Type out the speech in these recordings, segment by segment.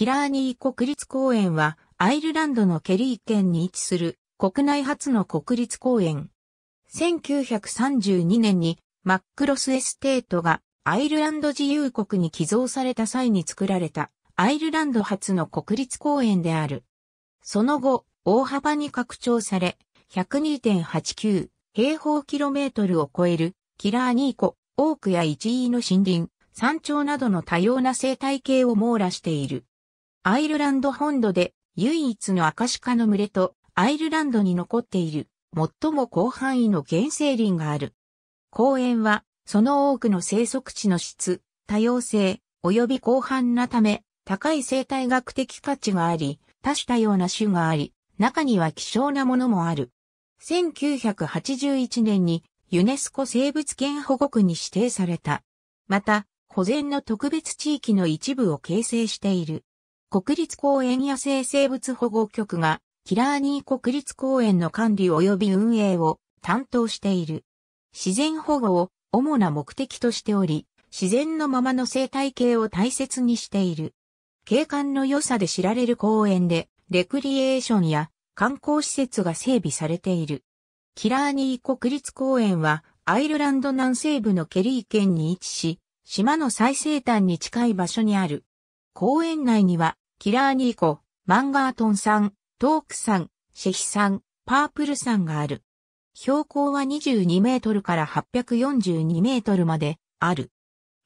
キラーニー国立公園は、アイルランドのケリー県に位置する国内初の国立公園。1932年にマックロスエステートがアイルランド自由国に寄贈された際に作られたアイルランド初の国立公園である。その後、大幅に拡張され、102.89平方キロメートルを超えるキラーニー湖、オークや一位の森林、山頂などの多様な生態系を網羅している。アイルランド本土で唯一のアカシカの群れとアイルランドに残っている最も広範囲の原生林がある。公園はその多くの生息地の質、多様性、及び広範なため高い生態学的価値があり、多種多様な種があり、中には希少なものもある。1981年にユネスコ生物圏保護区に指定された。また、保全の特別地域の一部を形成している。国立公園野生生物保護局が、キラーニー国立公園の管理及び運営を担当している。自然保護を主な目的としており、自然のままの生態系を大切にしている。景観の良さで知られる公園で、レクリエーションや観光施設が整備されている。キラーニー国立公園は、アイルランド南西部のケリー県に位置し、島の最西端に近い場所にある。公園内にはキラーニーコ、マンガートンさん、トークさん、シェヒさん、パープルさんがある。標高は22メートルから842メートルまである。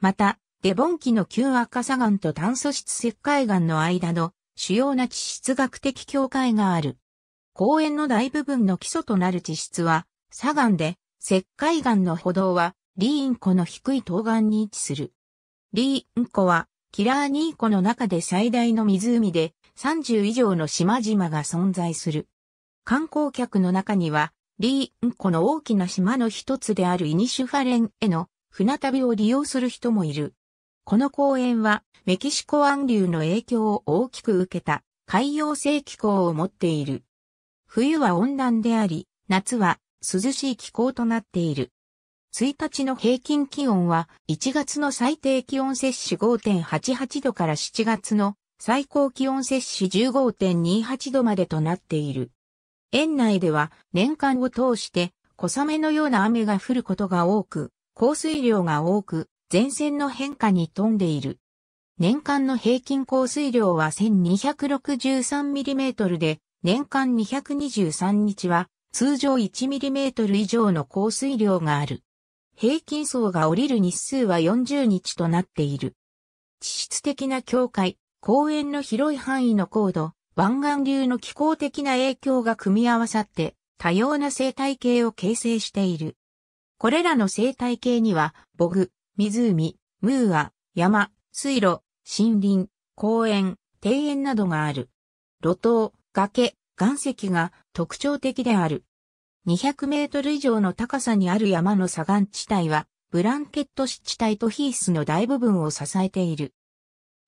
また、デボン紀の旧赤砂岩と炭素質石灰岩の間の主要な地質学的境界がある。公園の大部分の基礎となる地質は砂岩で、石灰岩の歩道はリーン湖の低い東岸に位置する。リーン湖はキラーニー湖の中で最大の湖で30以上の島々が存在する。観光客の中には、リーン湖の大きな島の一つであるイニシュファレンへの船旅を利用する人もいる。この公園はメキシコ湾流の影響を大きく受けた海洋性気候を持っている。冬は温暖であり、夏は涼しい気候となっている。1日の平均気温は1月の最低気温摂氏5.88度から7月の最高気温摂氏15.28度までとなっている。園内では年間を通して小雨のような雨が降ることが多く、降水量が多く、前線の変化に富んでいる。年間の平均降水量は 1263mm で、年間223日は通常 1mm 以上の降水量がある。平均層が降りる日数は40日となっている。地質的な境界、公園の広い範囲の高度、湾岸流の気候的な影響が組み合わさって多様な生態系を形成している。これらの生態系には、ボグ、湖、ムーア、山、水路、森林、公園、庭園などがある。路頭、崖、岩石が特徴的である。200メートル以上の高さにある山の砂岩地帯は、ブランケット湿地帯とヒースの大部分を支えている。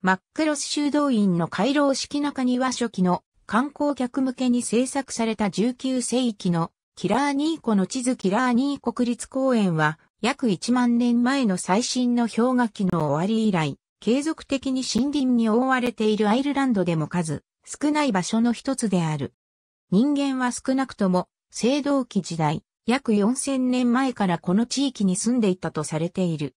マックロス修道院の回廊式中庭初期の観光客向けに制作された19世紀のキラーニーコの地図キラーニー国立公園は約1万年前の最新の氷河期の終わり以来、継続的に森林に覆われているアイルランドでも数少ない場所の一つである。人間は少なくとも青銅器時代、約4000年前からこの地域に住んでいたとされている。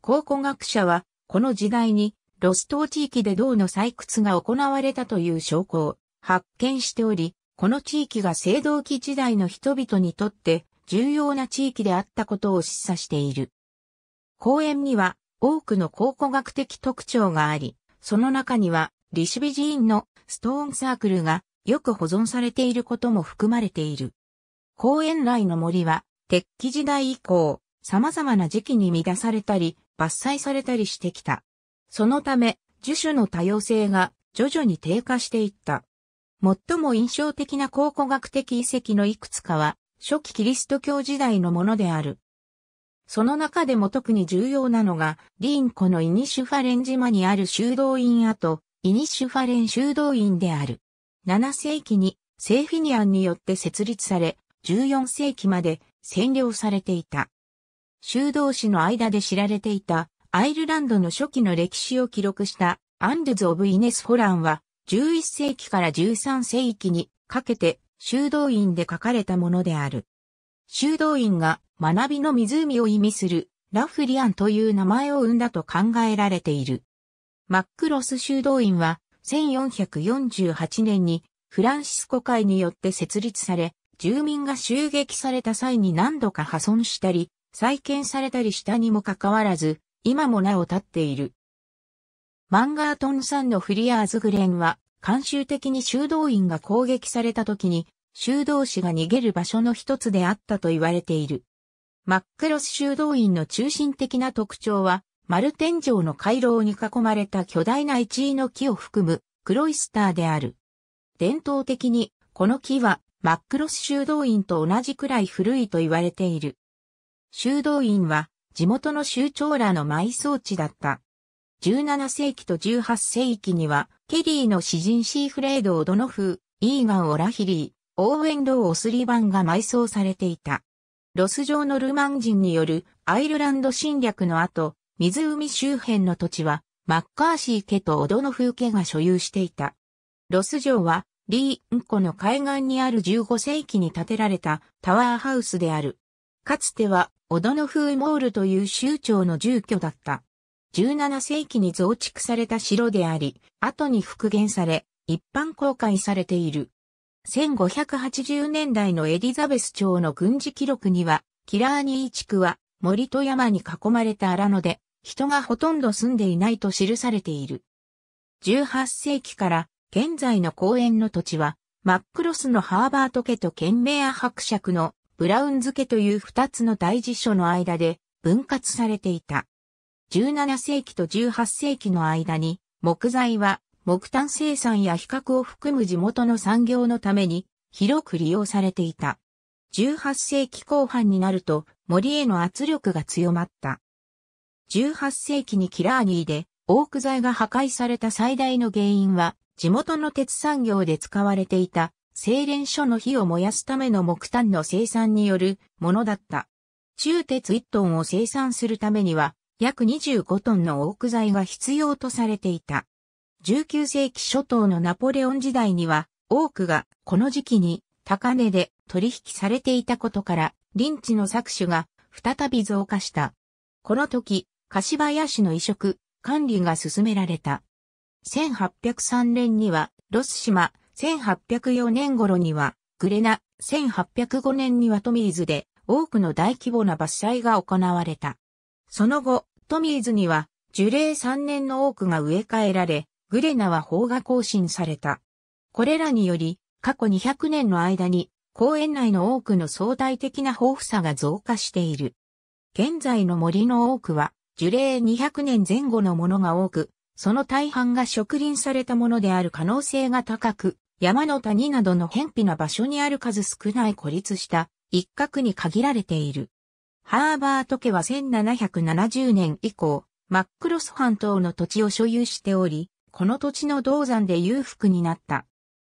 考古学者は、この時代に、ロス島地域で銅の採掘が行われたという証拠を発見しており、この地域が青銅器時代の人々にとって重要な地域であったことを示唆している。公園には多くの考古学的特徴があり、その中にはリシュビ寺院のストーンサークルがよく保存されていることも含まれている。公園内の森は、鉄器時代以降、様々な時期に乱されたり、伐採されたりしてきた。そのため、樹種の多様性が徐々に低下していった。最も印象的な考古学的遺跡のいくつかは、初期キリスト教時代のものである。その中でも特に重要なのが、リンコのイニシュファレン島にある修道院跡、イニシュファレン修道院である。7世紀にセーフィニアンによって設立され、14世紀まで占領されていた。修道士の間で知られていたアイルランドの初期の歴史を記録したアンドゥズ・オブ・イネス・ホランは11世紀から13世紀にかけて修道院で書かれたものである。修道院が学びの湖を意味するラフリアンという名前を生んだと考えられている。マックロス修道院は1448年にフランシスコ会によって設立され、住民が襲撃された際に何度か破損したり、再建されたりしたにもかかわらず、今もなお立っている。マンガートンさんのフリアーズグレンは、慣習的に修道院が攻撃された時に、修道士が逃げる場所の一つであったと言われている。マックロス修道院の中心的な特徴は、丸天井の回廊に囲まれた巨大な一位の木を含むクロイスターである。伝統的に、この木はマックロス修道院と同じくらい古いと言われている。修道院は地元の州長らの埋葬地だった。17世紀と18世紀には、ケリーの詩人シーフレード・オドノフ、イーガン・オラヒリー、オーウェンド・オスリバンが埋葬されていた。ロス上のルマン人によるアイルランド侵略の後、湖周辺の土地はマッカーシー家とオドノフ家が所有していた。ロス城はリーン湖の海岸にある15世紀に建てられたタワーハウスである。かつては、オドノフーモールという州長の住居だった。17世紀に増築された城であり、後に復元され、一般公開されている。1580年代のエリザベス朝の軍事記録には、キラーニー地区は森と山に囲まれた荒野で、人がほとんど住んでいないと記されている。18世紀から現在の公園の土地は、マックロスのハーバート家とケンメア伯爵のブラウンズ家という二つの大辞書の間で分割されていた。17世紀と18世紀の間に、木材は木炭生産や比較を含む地元の産業のために広く利用されていた。18世紀後半になると森への圧力が強まった。18世紀にキラーニーでオーク材が破壊された最大の原因は地元の鉄産業で使われていた、精錬所の火を燃やすための木炭の生産によるものだった。中鉄1トンを生産するためには、約25トンのオーク材が必要とされていた。19世紀初頭のナポレオン時代には、多くがこの時期に高値で取引されていたことから、林地の搾取が再び増加した。この時、柏屋市の移植、管理が進められた。1803年にはロス島、1804年頃にはグレナ、1805年にはトミーズで多くの大規模な伐採が行われた。その後、トミーズには樹齢3年の多くが植え替えられ、グレナは法が更新された。これらにより、過去200年の間に公園内の多くの相対的な豊富さが増加している。現在の森の多くは樹齢200年前後のものが多く、その大半が植林されたものである可能性が高く、山の谷などの偏僻な場所にある数少ない孤立した一角に限られている。ハーバート家は1770年以降、マックロス半島の土地を所有しており、この土地の銅山で裕福になった。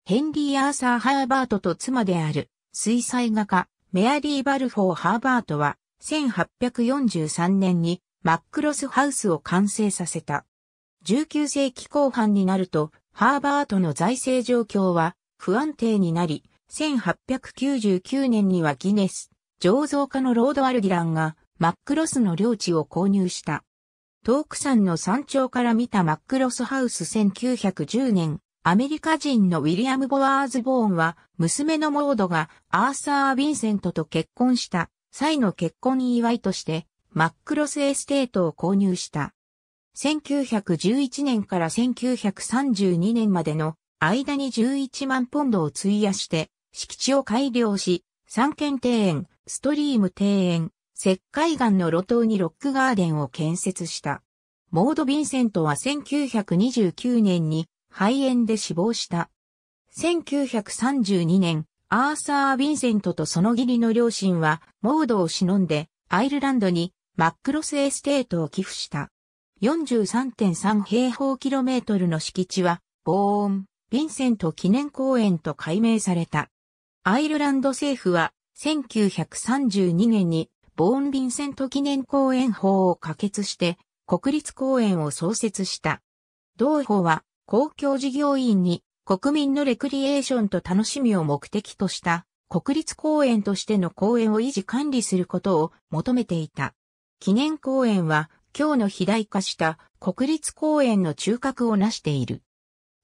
ヘンリー・アーサー・ハーバートと妻である、水彩画家、メアリー・バルフォー・ハーバートは、1843年にマックロスハウスを完成させた。19世紀後半になると、ハーバートの財政状況は不安定になり、1899年にはギネス、醸造家のロード・アルディランがマックロスの領地を購入した。トーク山の山頂から見たマックロスハウス1910年、アメリカ人のウィリアム・ボワーズ・ボーンは、娘のモードがアーサー・ヴィンセントと結婚した際の結婚祝いとして、マックロスエステートを購入した。1911年から1932年までの間に11万ポンドを費やして敷地を改良し、三軒庭園、ストリーム庭園、石灰岩の路頭にロックガーデンを建設した。モード・ヴィンセントは1929年に肺炎で死亡した。1932年、アーサー・ヴィンセントとその義理の両親はモードを忍んでアイルランドにマックロスエステートを寄付した。43.3平方キロメートルの敷地は、ボーン、ヴィンセント記念公園と改名された。アイルランド政府は、1932年に、ボーン・ヴィンセント記念公園法を可決して、国立公園を創設した。同法は、公共事業員に、国民のレクリエーションと楽しみを目的とした、国立公園としての公園を維持管理することを求めていた。記念公園は今日の肥大化した国立公園の中核を成している。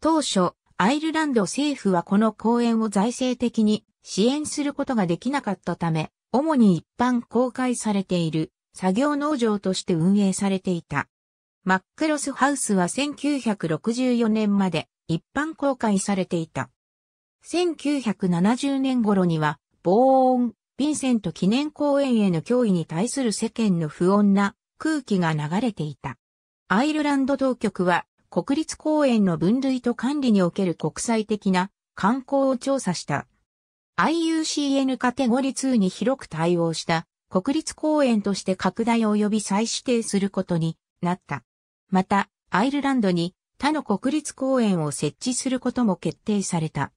当初、アイルランド政府はこの公園を財政的に支援することができなかったため、主に一般公開されている作業農場として運営されていた。マックロスハウスは1964年まで一般公開されていた。1970年頃には、防音、ヴィンセント記念公園への脅威に対する世間の不穏な空気が流れていた。アイルランド当局は国立公園の分類と管理における国際的な観光を調査した。IUCN カテゴリー2に広く対応した国立公園として拡大及び再指定することになった。また、アイルランドに他の国立公園を設置することも決定された。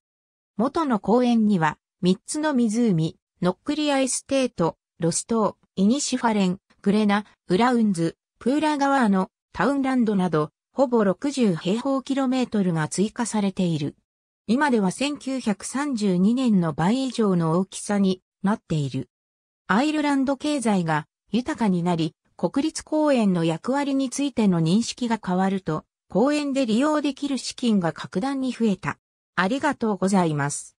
元の公園には3つの湖、ノックリアエステート、ロストー、イニシファレン、グレナ、ブラウンズ、プーラ川のタウンランドなど、ほぼ60平方キロメートルが追加されている。今では1932年の倍以上の大きさになっている。アイルランド経済が豊かになり、国立公園の役割についての認識が変わると、公園で利用できる資金が格段に増えた。ありがとうございます。